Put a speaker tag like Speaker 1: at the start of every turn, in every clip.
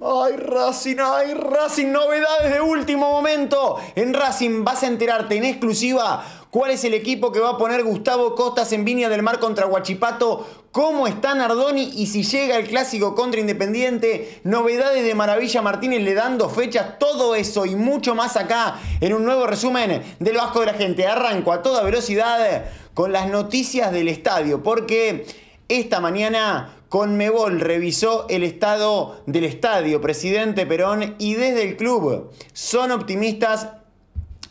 Speaker 1: ¡Ay, Racing! ¡Ay, Racing! Novedades de último momento. En Racing vas a enterarte en exclusiva cuál es el equipo que va a poner Gustavo Costas en Viña del Mar contra Huachipato, cómo está Nardoni y si llega el clásico contra Independiente, novedades de Maravilla Martínez le dando fechas, todo eso y mucho más acá en un nuevo resumen del Vasco de la Gente. Arranco a toda velocidad con las noticias del estadio, porque esta mañana Conmebol revisó el estado del estadio, presidente Perón, y desde el club son optimistas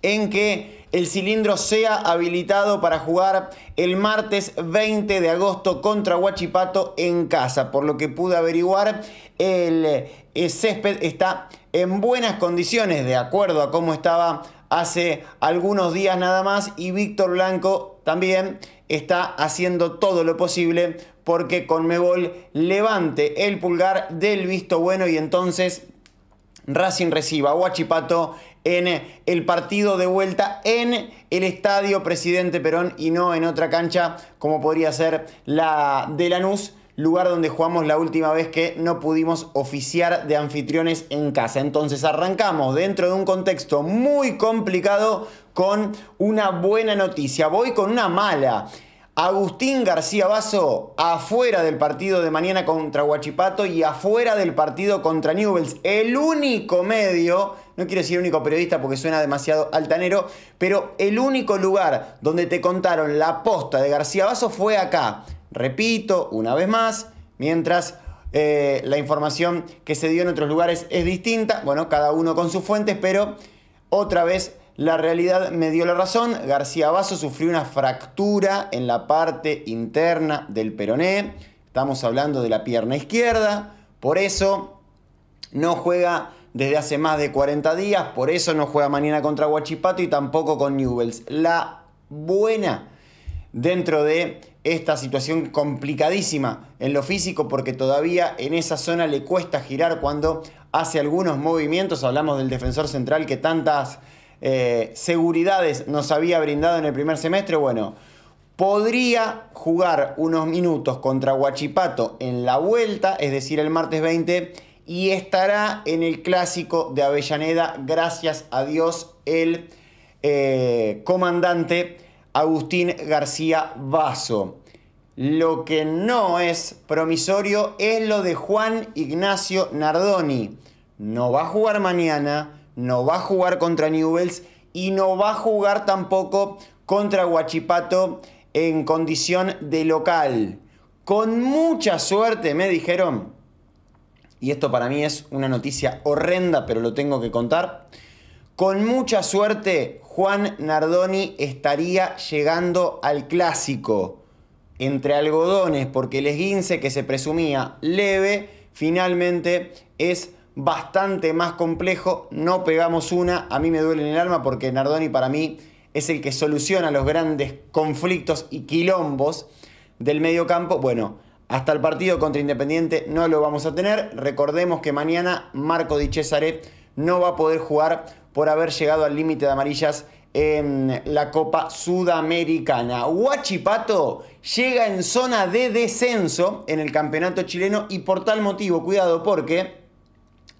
Speaker 1: en que el cilindro sea habilitado para jugar el martes 20 de agosto contra Huachipato en casa. Por lo que pude averiguar, el eh, césped está en buenas condiciones, de acuerdo a cómo estaba hace algunos días nada más y Víctor Blanco también está haciendo todo lo posible porque Conmebol levante el pulgar del visto bueno y entonces Racing reciba a Huachipato en el partido de vuelta en el estadio Presidente Perón y no en otra cancha como podría ser la de Lanús lugar donde jugamos la última vez que no pudimos oficiar de anfitriones en casa. Entonces arrancamos dentro de un contexto muy complicado con una buena noticia. Voy con una mala. Agustín García Basso afuera del partido de mañana contra Huachipato y afuera del partido contra Newells. El único medio, no quiero decir único periodista porque suena demasiado altanero, pero el único lugar donde te contaron la posta de García Basso fue acá. Repito, una vez más, mientras eh, la información que se dio en otros lugares es distinta, bueno, cada uno con sus fuentes, pero otra vez la realidad me dio la razón. García Basso sufrió una fractura en la parte interna del peroné. Estamos hablando de la pierna izquierda. Por eso no juega desde hace más de 40 días. Por eso no juega mañana contra Huachipato y tampoco con Newells. La buena dentro de esta situación complicadísima en lo físico porque todavía en esa zona le cuesta girar cuando hace algunos movimientos. Hablamos del defensor central que tantas eh, seguridades nos había brindado en el primer semestre. Bueno, podría jugar unos minutos contra Huachipato en la vuelta, es decir, el martes 20, y estará en el clásico de Avellaneda, gracias a Dios, el eh, comandante Agustín García Vaso. Lo que no es promisorio es lo de Juan Ignacio Nardoni. No va a jugar mañana, no va a jugar contra Newells y no va a jugar tampoco contra Huachipato en condición de local. Con mucha suerte, me dijeron, y esto para mí es una noticia horrenda, pero lo tengo que contar. Con mucha suerte, Juan Nardoni estaría llegando al clásico entre algodones, porque el esguince que se presumía leve, finalmente es bastante más complejo. No pegamos una, a mí me duele en el alma porque Nardoni para mí es el que soluciona los grandes conflictos y quilombos del medio campo. Bueno, hasta el partido contra Independiente no lo vamos a tener. Recordemos que mañana Marco Di Cesare no va a poder jugar por haber llegado al límite de amarillas en la Copa Sudamericana. Huachipato llega en zona de descenso en el campeonato chileno y por tal motivo, cuidado porque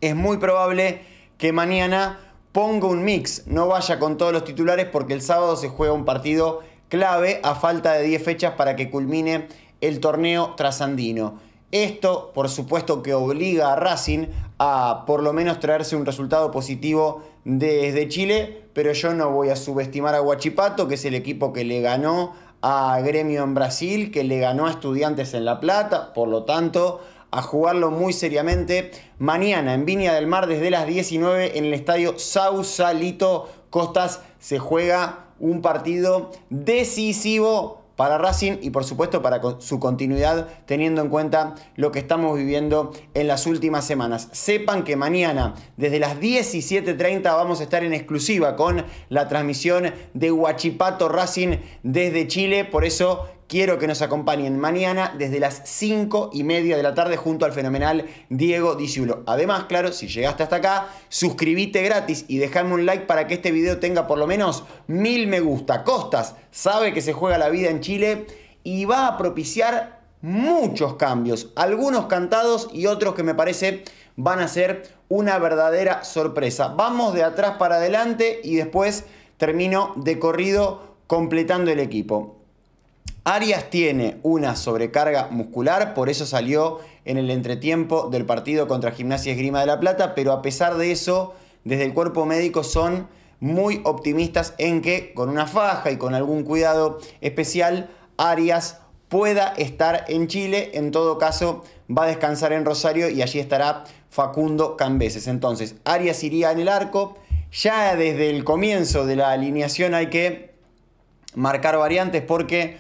Speaker 1: es muy probable que mañana ponga un mix, no vaya con todos los titulares porque el sábado se juega un partido clave a falta de 10 fechas para que culmine el torneo trasandino. Esto, por supuesto, que obliga a Racing a por lo menos traerse un resultado positivo desde Chile, pero yo no voy a subestimar a Huachipato, que es el equipo que le ganó a Gremio en Brasil, que le ganó a Estudiantes en La Plata, por lo tanto, a jugarlo muy seriamente mañana en Viña del Mar desde las 19 en el estadio Sausalito Costas se juega un partido decisivo para Racing y por supuesto para su continuidad teniendo en cuenta lo que estamos viviendo en las últimas semanas. Sepan que mañana desde las 17.30 vamos a estar en exclusiva con la transmisión de Huachipato Racing desde Chile, por eso Quiero que nos acompañen mañana desde las 5 y media de la tarde junto al fenomenal Diego Diciulo. Además, claro, si llegaste hasta acá, suscribite gratis y dejame un like para que este video tenga por lo menos mil me gusta. Costas sabe que se juega la vida en Chile y va a propiciar muchos cambios, algunos cantados y otros que me parece van a ser una verdadera sorpresa. Vamos de atrás para adelante y después termino de corrido completando el equipo. Arias tiene una sobrecarga muscular, por eso salió en el entretiempo del partido contra Gimnasia Esgrima de la Plata, pero a pesar de eso, desde el cuerpo médico son muy optimistas en que con una faja y con algún cuidado especial, Arias pueda estar en Chile. En todo caso, va a descansar en Rosario y allí estará Facundo Cambeses. Entonces, Arias iría en el arco. Ya desde el comienzo de la alineación hay que marcar variantes porque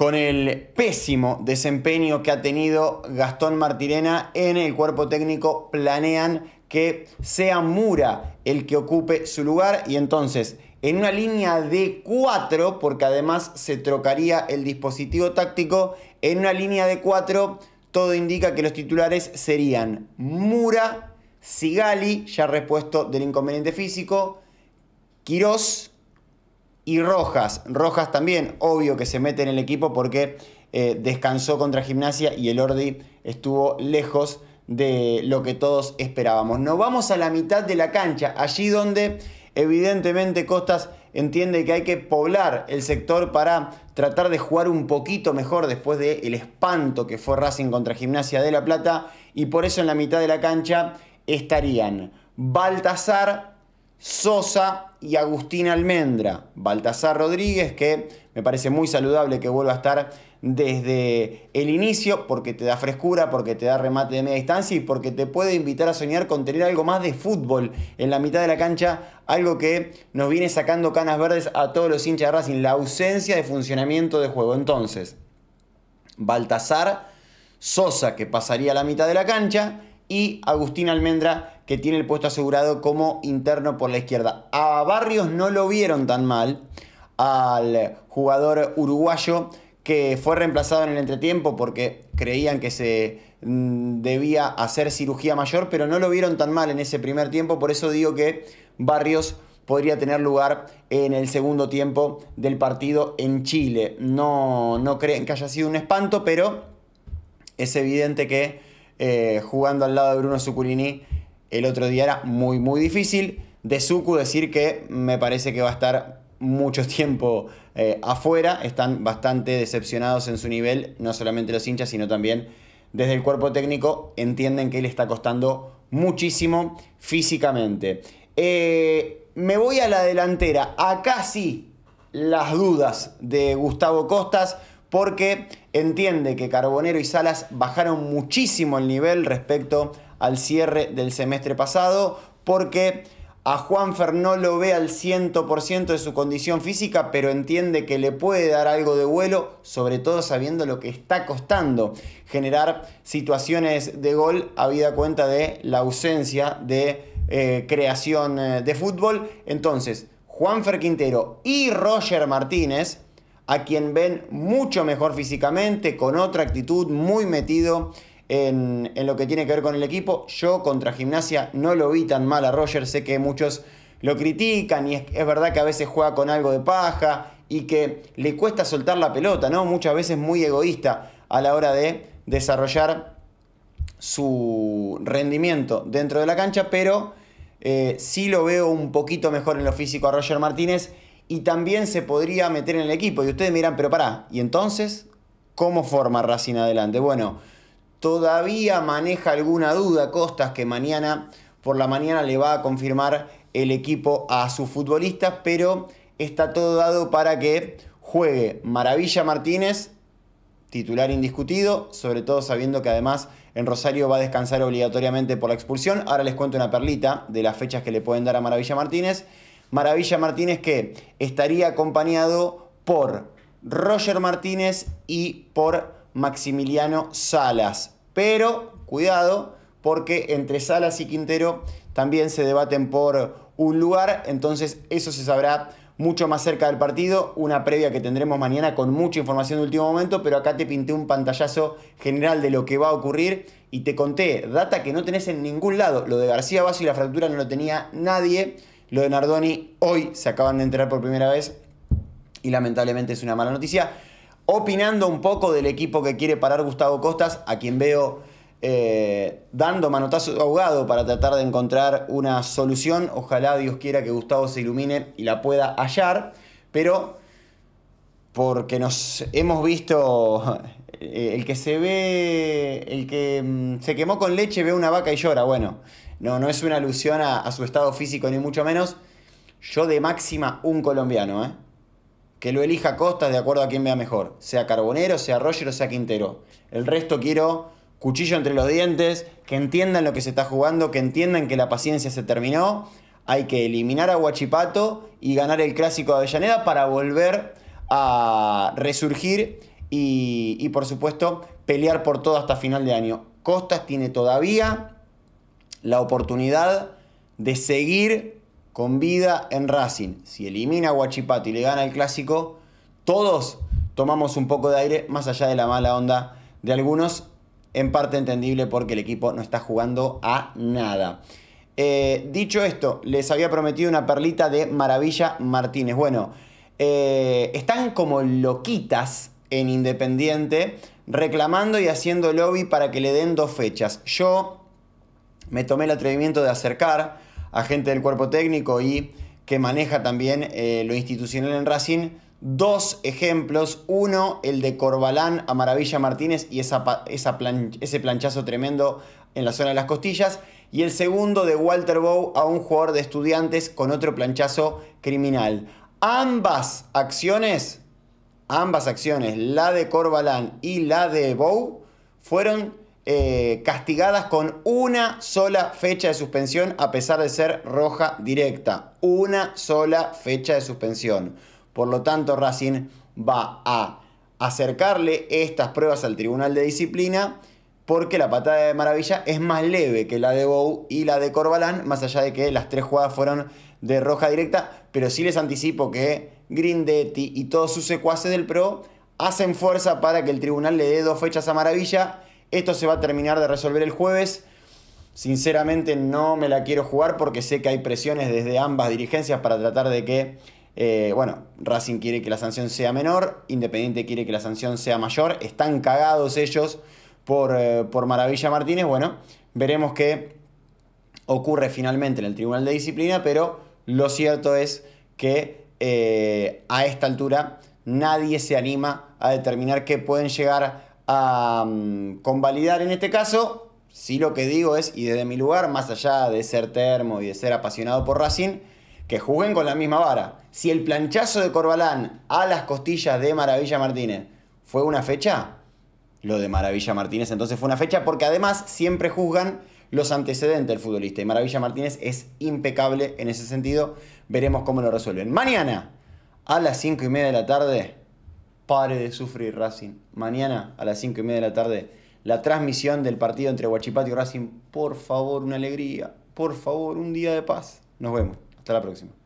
Speaker 1: con el pésimo desempeño que ha tenido Gastón Martirena en el cuerpo técnico, planean que sea Mura el que ocupe su lugar y entonces en una línea de 4, porque además se trocaría el dispositivo táctico, en una línea de 4 todo indica que los titulares serían Mura, Sigali, ya respuesto del inconveniente físico, Quirós, y Rojas, Rojas también, obvio que se mete en el equipo porque eh, descansó contra Gimnasia y el Ordi estuvo lejos de lo que todos esperábamos. Nos vamos a la mitad de la cancha, allí donde evidentemente Costas entiende que hay que poblar el sector para tratar de jugar un poquito mejor después del el espanto que fue Racing contra Gimnasia de La Plata y por eso en la mitad de la cancha estarían Baltasar, Sosa y Agustín Almendra. Baltasar Rodríguez, que me parece muy saludable que vuelva a estar desde el inicio, porque te da frescura, porque te da remate de media distancia y porque te puede invitar a soñar con tener algo más de fútbol en la mitad de la cancha, algo que nos viene sacando canas verdes a todos los hinchas de Racing, la ausencia de funcionamiento de juego. Entonces, Baltasar, Sosa, que pasaría a la mitad de la cancha, y Agustín Almendra, que tiene el puesto asegurado como interno por la izquierda. A Barrios no lo vieron tan mal, al jugador uruguayo que fue reemplazado en el entretiempo porque creían que se mm, debía hacer cirugía mayor, pero no lo vieron tan mal en ese primer tiempo, por eso digo que Barrios podría tener lugar en el segundo tiempo del partido en Chile. No, no creen que haya sido un espanto, pero es evidente que eh, jugando al lado de Bruno Sucurini. El otro día era muy, muy difícil. De Suku decir que me parece que va a estar mucho tiempo eh, afuera. Están bastante decepcionados en su nivel, no solamente los hinchas, sino también desde el cuerpo técnico. Entienden que le está costando muchísimo físicamente. Eh, me voy a la delantera. Acá sí las dudas de Gustavo Costas porque entiende que Carbonero y Salas bajaron muchísimo el nivel respecto al cierre del semestre pasado, porque a Juanfer no lo ve al 100% de su condición física, pero entiende que le puede dar algo de vuelo, sobre todo sabiendo lo que está costando generar situaciones de gol, habida cuenta de la ausencia de eh, creación eh, de fútbol. Entonces, Juanfer Quintero y Roger Martínez, a quien ven mucho mejor físicamente, con otra actitud, muy metido en, lo que tiene que ver con el equipo. Yo contra Gimnasia no lo vi tan mal a Roger, sé que muchos lo critican y es, verdad que a veces juega con algo de paja y que le cuesta soltar la pelota, ¿no? Muchas veces muy egoísta a la hora de desarrollar su rendimiento dentro de la cancha, pero eh, sí lo veo un poquito mejor en lo físico a Roger Martínez y también se podría meter en el equipo. Y ustedes miran, pero pará, ¿y entonces cómo forma Racing adelante? Bueno, todavía maneja alguna duda Costas que mañana por la mañana le va a confirmar el equipo a sus futbolistas, pero está todo dado para que juegue Maravilla Martínez, titular indiscutido, sobre todo sabiendo que además en Rosario va a descansar obligatoriamente por la expulsión. Ahora les cuento una perlita de las fechas que le pueden dar a Maravilla Martínez. Maravilla Martínez que estaría acompañado por Roger Martínez y por Maximiliano Salas. Pero cuidado, porque entre Salas y Quintero también se debaten por un lugar, entonces eso se sabrá mucho más cerca del partido, una previa que tendremos mañana con mucha información de último momento, pero acá te pinté un pantallazo general de lo que va a ocurrir y te conté data que no tenés en ningún lado, lo de García Basso y la fractura no lo tenía nadie, lo de Nardoni hoy se acaban de enterar por primera vez y lamentablemente es una mala noticia opinando un poco del equipo que quiere parar Gustavo Costas, a quien veo eh, dando manotazo ahogado para tratar de encontrar una solución. Ojalá Dios quiera que Gustavo se ilumine y la pueda hallar, pero porque nos hemos visto eh, el que se ve, el que mm, se quemó con leche ve una vaca y llora. Bueno, no, no es una alusión a, a su estado físico ni mucho menos. Yo de máxima un colombiano, ¿eh? Que lo elija Costas de acuerdo a quien vea mejor, sea Carbonero, sea Roger o sea Quintero. El resto quiero cuchillo entre los dientes, que entiendan lo que se está jugando, que entiendan que la paciencia se terminó. Hay que eliminar a Guachipato y ganar el clásico de Avellaneda para volver a resurgir y, y, por supuesto pelear por todo hasta final de año. Costas tiene todavía la oportunidad de seguir con vida en Racing, si elimina a Guachipato y le gana el clásico, todos tomamos un poco de aire, más allá de la mala onda de algunos, en parte entendible porque el equipo no está jugando a nada. Eh, dicho esto, les había prometido una perlita de Maravilla Martínez. Bueno, eh, están como loquitas en Independiente, reclamando y haciendo lobby para que le den dos fechas. Yo me tomé el atrevimiento de acercar agente del cuerpo técnico y que maneja también eh, lo institucional en Racing. Dos ejemplos, uno el de Corbalán a Maravilla Martínez y esa, esa ese planchazo tremendo en la zona de las costillas, y el segundo de Walter Bow a un jugador de estudiantes con otro planchazo criminal. Ambas acciones, ambas acciones, la de Corbalán y la de Bow, fueron eh, castigadas con una sola fecha de suspensión a pesar de ser roja directa. Una sola fecha de suspensión. Por lo tanto, Racing va a acercarle estas pruebas al Tribunal de Disciplina porque la patada de Maravilla es más leve que la de Bow y la de Corbalán, más allá de que las tres jugadas fueron de roja directa, pero sí les anticipo que Grindetti y todos sus secuaces del PRO hacen fuerza para que el tribunal le dé dos fechas a Maravilla esto se va a terminar de resolver el jueves. Sinceramente no me la quiero jugar porque sé que hay presiones desde ambas dirigencias para tratar de que, eh, bueno, Racing quiere que la sanción sea menor, Independiente quiere que la sanción sea mayor, están cagados ellos por, eh, por Maravilla Martínez, bueno, veremos qué ocurre finalmente en el Tribunal de Disciplina, pero lo cierto es que eh, a esta altura nadie se anima a determinar que pueden llegar a mm, convalidar en este caso. si lo que digo es, y desde mi lugar, más allá de ser termo y de ser apasionado por Racing, que juzguen con la misma vara. Si el planchazo de Corbalán a las costillas de Maravilla Martínez fue una fecha, lo de Maravilla Martínez entonces fue una fecha, porque además siempre juzgan los antecedentes del futbolista. Y Maravilla Martínez es impecable en ese sentido. Veremos cómo lo resuelven. Mañana, a las 5 y media de la tarde, pare de sufrir Racing. Mañana a las 5 y media de la tarde, la transmisión del partido entre Huachipato y Racing. Por favor, una alegría. Por favor, un día de paz. Nos vemos. Hasta la próxima.